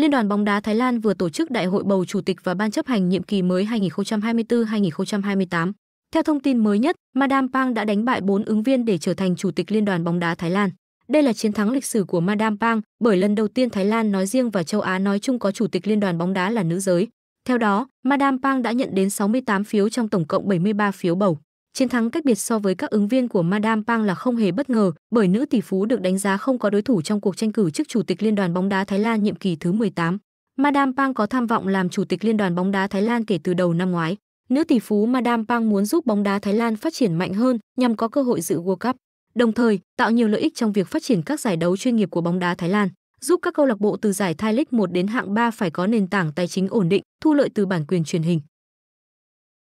Liên đoàn bóng đá Thái Lan vừa tổ chức đại hội bầu chủ tịch và ban chấp hành nhiệm kỳ mới 2024-2028. Theo thông tin mới nhất, Madame Pang đã đánh bại 4 ứng viên để trở thành chủ tịch Liên đoàn bóng đá Thái Lan. Đây là chiến thắng lịch sử của Madame Pang bởi lần đầu tiên Thái Lan nói riêng và châu Á nói chung có chủ tịch Liên đoàn bóng đá là nữ giới. Theo đó, Madame Pang đã nhận đến 68 phiếu trong tổng cộng 73 phiếu bầu. Chiến thắng cách biệt so với các ứng viên của Madame Pang là không hề bất ngờ, bởi nữ tỷ phú được đánh giá không có đối thủ trong cuộc tranh cử chức chủ tịch Liên đoàn bóng đá Thái Lan nhiệm kỳ thứ 18. Madame Pang có tham vọng làm chủ tịch Liên đoàn bóng đá Thái Lan kể từ đầu năm ngoái. Nữ tỷ phú Madame Pang muốn giúp bóng đá Thái Lan phát triển mạnh hơn nhằm có cơ hội dự World Cup, đồng thời tạo nhiều lợi ích trong việc phát triển các giải đấu chuyên nghiệp của bóng đá Thái Lan, giúp các câu lạc bộ từ giải Thai League 1 đến hạng 3 phải có nền tảng tài chính ổn định, thu lợi từ bản quyền truyền hình.